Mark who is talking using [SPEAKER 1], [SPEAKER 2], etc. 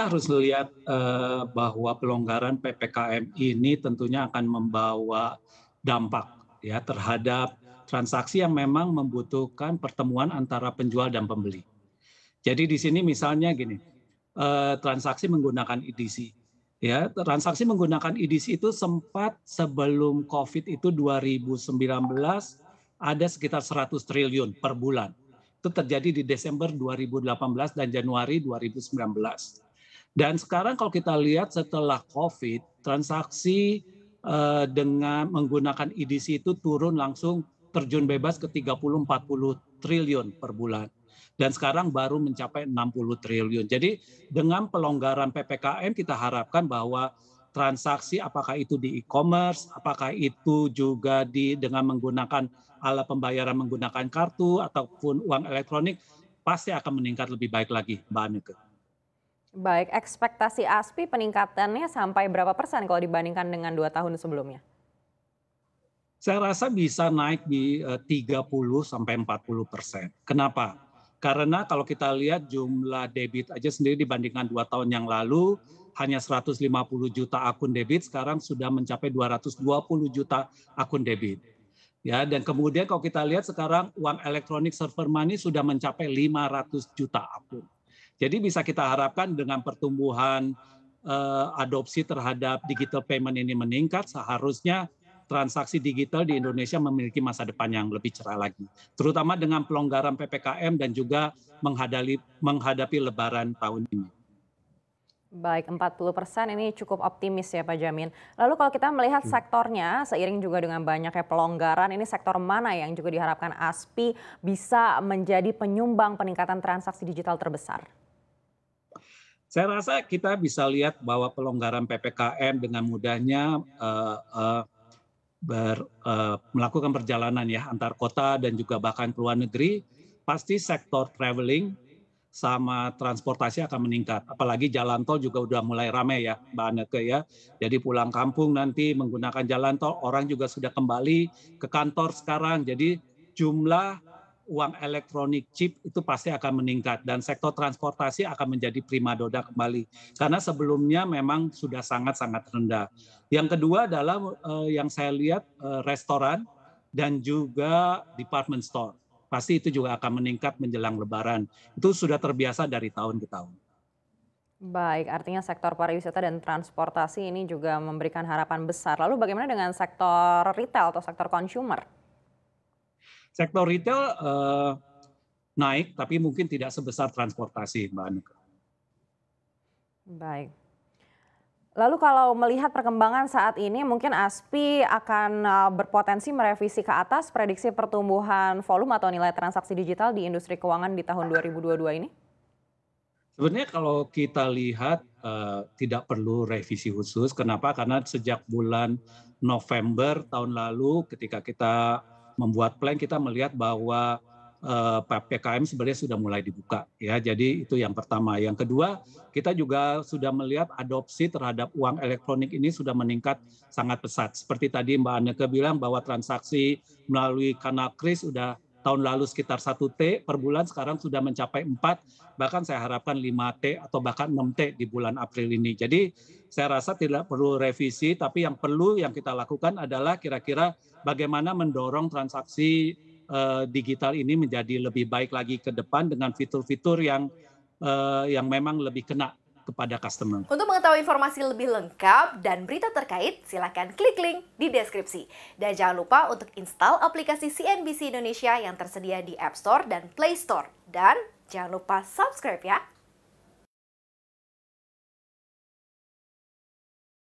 [SPEAKER 1] kita harus lihat eh, bahwa pelonggaran PPKM ini tentunya akan membawa dampak ya terhadap transaksi yang memang membutuhkan pertemuan antara penjual dan pembeli. Jadi di sini misalnya gini, eh, transaksi menggunakan EDC. Ya, transaksi menggunakan EDC itu sempat sebelum Covid itu 2019 ada sekitar 100 triliun per bulan. Itu terjadi di Desember 2018 dan Januari 2019. Dan sekarang kalau kita lihat setelah COVID, transaksi uh, dengan menggunakan EDC itu turun langsung terjun bebas ke 30-40 triliun per bulan. Dan sekarang baru mencapai 60 triliun. Jadi dengan pelonggaran PPKM kita harapkan bahwa transaksi apakah itu di e-commerce, apakah itu juga di dengan menggunakan alat pembayaran menggunakan kartu ataupun uang elektronik pasti akan meningkat lebih baik lagi, Mbak Anike.
[SPEAKER 2] Baik, ekspektasi ASPI peningkatannya sampai berapa persen kalau dibandingkan dengan dua tahun sebelumnya?
[SPEAKER 1] Saya rasa bisa naik di 30 eh, sampai 40 persen. Kenapa? Karena kalau kita lihat jumlah debit aja sendiri dibandingkan dua tahun yang lalu, hanya 150 juta akun debit, sekarang sudah mencapai 220 juta akun debit. Ya, dan kemudian kalau kita lihat sekarang uang elektronik server money sudah mencapai 500 juta akun. Jadi bisa kita harapkan dengan pertumbuhan eh, adopsi terhadap digital payment ini meningkat, seharusnya transaksi digital di Indonesia memiliki masa depan yang lebih cerah lagi. Terutama dengan pelonggaran PPKM dan juga menghadapi, menghadapi lebaran tahun ini.
[SPEAKER 2] Baik, 40 persen ini cukup optimis ya Pak Jamin. Lalu kalau kita melihat hmm. sektornya, seiring juga dengan banyaknya pelonggaran, ini sektor mana yang juga diharapkan ASPI bisa menjadi penyumbang peningkatan transaksi digital terbesar?
[SPEAKER 1] Saya rasa kita bisa lihat bahwa pelonggaran PPKM dengan mudahnya uh, uh, ber, uh, melakukan perjalanan ya antar kota dan juga bahkan ke luar negeri, pasti sektor traveling sama transportasi akan meningkat. Apalagi jalan tol juga sudah mulai ramai ya, Mbak Aneke ya. Jadi pulang kampung nanti menggunakan jalan tol, orang juga sudah kembali ke kantor sekarang. Jadi jumlah uang elektronik chip itu pasti akan meningkat dan sektor transportasi akan menjadi primadona kembali karena sebelumnya memang sudah sangat-sangat rendah. Yang kedua adalah uh, yang saya lihat uh, restoran dan juga department store. Pasti itu juga akan meningkat menjelang lebaran. Itu sudah terbiasa dari tahun ke tahun.
[SPEAKER 2] Baik, artinya sektor pariwisata dan transportasi ini juga memberikan harapan besar. Lalu bagaimana dengan sektor retail atau sektor consumer?
[SPEAKER 1] Sektor retail uh, naik, tapi mungkin tidak sebesar transportasi, Mbak Anuka.
[SPEAKER 2] Baik. Lalu kalau melihat perkembangan saat ini mungkin ASPI akan eh, berpotensi merevisi ke atas prediksi pertumbuhan volume atau nilai transaksi digital di industri keuangan di tahun 2022 ini?
[SPEAKER 1] Sebenarnya kalau kita lihat uh, tidak perlu revisi khusus. Kenapa? Karena sejak bulan November tahun lalu ketika kita membuat plan kita melihat bahwa eh, PPKM sebenarnya sudah mulai dibuka ya. Jadi itu yang pertama. Yang kedua, kita juga sudah melihat adopsi terhadap uang elektronik ini sudah meningkat sangat pesat. Seperti tadi Mbak Anneke bilang bahwa transaksi melalui kanal Kris sudah tahun lalu sekitar 1T per bulan, sekarang sudah mencapai 4, bahkan saya harapkan 5T atau bahkan 6T di bulan April ini. Jadi saya rasa tidak perlu revisi, tapi yang perlu yang kita lakukan adalah kira-kira bagaimana mendorong transaksi uh, digital ini menjadi lebih baik lagi ke depan dengan fitur-fitur yang uh, yang memang lebih kena kepada customer.
[SPEAKER 2] Untuk mengetahui informasi lebih lengkap dan berita terkait, silakan klik link di deskripsi. Dan jangan lupa untuk install aplikasi CNBC Indonesia yang tersedia di App Store
[SPEAKER 1] dan Play Store. Dan jangan lupa subscribe ya.